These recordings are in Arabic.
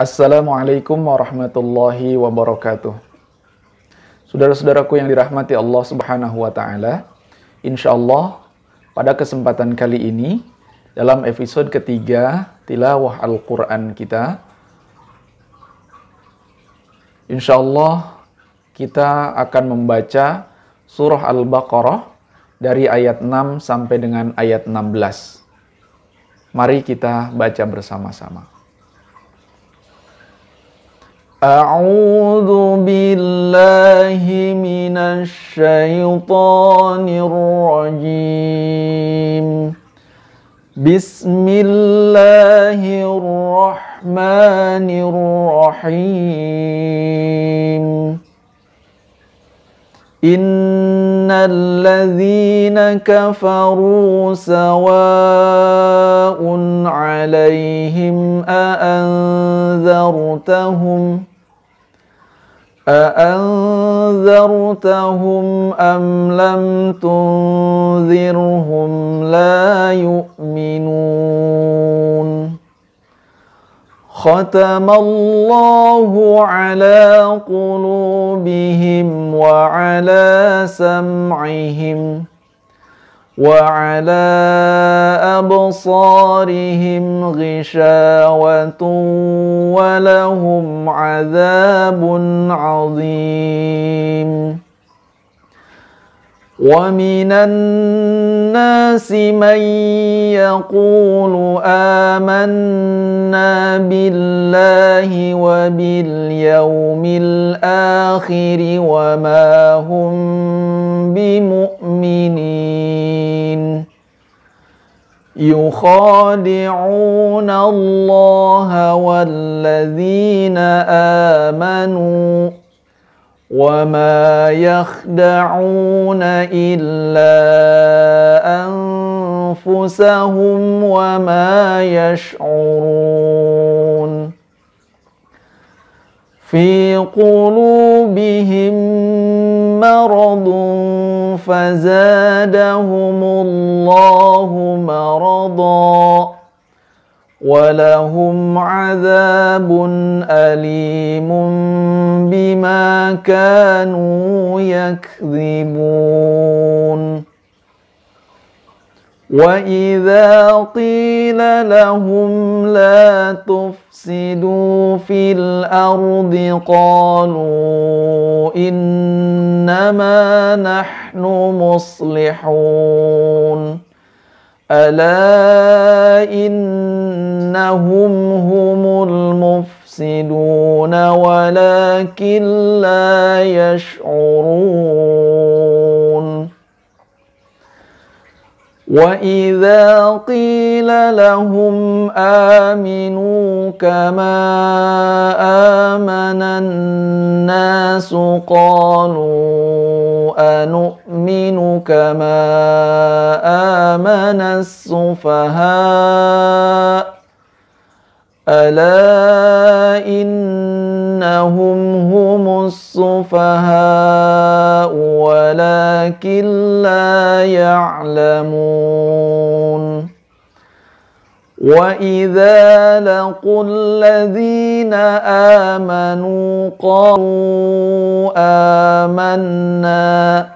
Assalamualaikum warahmatullahi wabarakatuh. Saudara-saudaraku yang dirahmati Allah Subhanahu wa taala, insyaallah pada kesempatan kali ini dalam episode ketiga tilawah Al-Qur'an kita insyaallah kita akan membaca surah Al-Baqarah dari ayat 6 sampai dengan ayat 16. Mari kita baca bersama-sama. أعوذ بالله من الشيطان الرجيم بسم الله الرحمن الرحيم إن الذين كفروا سواء عليهم أأنذرتهم ۖ أأنذرتهم أم لم تنذرهم لا يؤمنون ختم الله على قلوبهم وعلى سمعهم وعلى أبصارهم غشاوة ولهم عذاب عظيم ومن الناس من يقول آمنا بالله وباليوم الآخر وما هم بمؤمنين يخادعون الله والذين آمنوا وما يخدعون إلا أنفسهم وما يشعرون في قلوبهم مرض فزادهم الله مرضاً ولهم عذاب أليم بما كانوا يكذبون وإذا قيل لهم لا تفسدوا في الأرض قالوا إنما نحن مصلحون ألا إنهم هم المفسدون ولكن لا يشعرون وإذا قيل لهم آمنوا كما آمن الناس قالوا أنؤمن كما آمن السفهاء ألا إنهم هم السفهاء ولكن لا يعلمون وإذا لقوا الذين آمنوا قالوا آمنا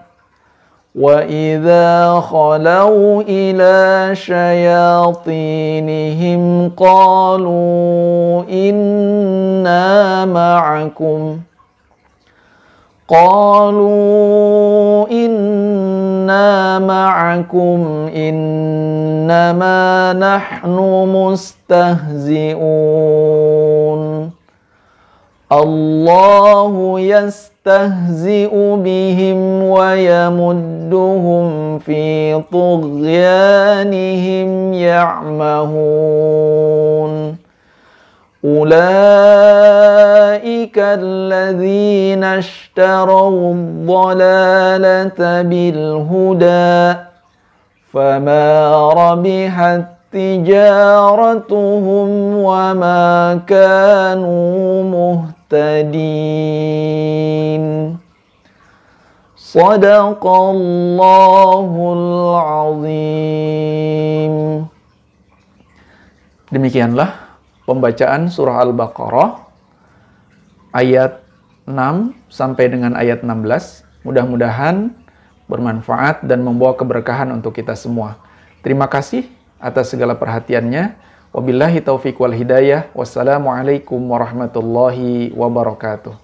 وإذا خلوا إلى شياطينهم قالوا إنا معكم قالوا إنا لسنا معكم إنما نحن مستهزئون الله يستهزئ بهم ويمدهم في طغيانهم يعمهون أولئك الذين اشتروا الضلالة بالهدى فما ربحت تجارتهم وما كانوا مهتدين صدق الله العظيم Demikianlah pembacaan surah Al-Baqarah ayat 6 sampai dengan ayat 16. Mudah-mudahan bermanfaat dan membawa keberkahan untuk kita semua. Terima kasih atas segala perhatiannya. Wabillahi taufiq wal hidayah. Wassalamualaikum warahmatullahi wabarakatuh.